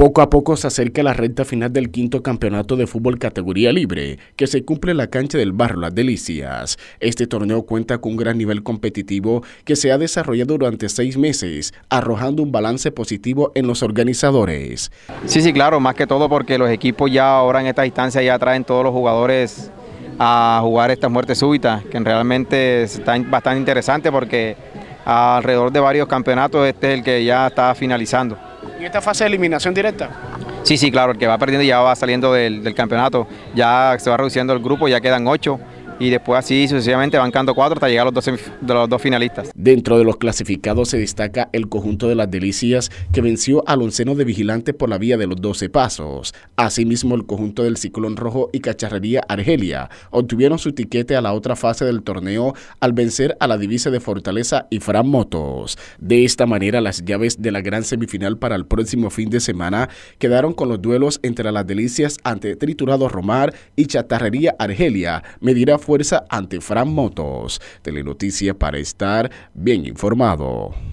Poco a poco se acerca la recta final del quinto campeonato de fútbol categoría libre, que se cumple en la cancha del barrio Las Delicias. Este torneo cuenta con un gran nivel competitivo que se ha desarrollado durante seis meses, arrojando un balance positivo en los organizadores. Sí, sí, claro, más que todo porque los equipos ya ahora en esta instancia ya traen todos los jugadores a jugar estas muertes súbitas, que realmente están bastante interesante porque alrededor de varios campeonatos este es el que ya está finalizando. ¿En esta fase de eliminación directa? Sí, sí, claro, el que va perdiendo ya va saliendo del, del campeonato, ya se va reduciendo el grupo, ya quedan ocho y después así sucesivamente bancando cuatro hasta llegar a los dos, finalistas. Dentro de los clasificados se destaca el conjunto de las Delicias que venció al onceno de Vigilante por la vía de los 12 pasos. Asimismo el conjunto del Ciclón Rojo y Cacharrería Argelia obtuvieron su tiquete a la otra fase del torneo al vencer a la divisa de Fortaleza y Fran Motos. De esta manera las llaves de la gran semifinal para el próximo fin de semana quedaron con los duelos entre las Delicias ante Triturado Romar y Chatarrería Argelia. medirá fuerza ante Fran Motos. Telenoticia para estar bien informado.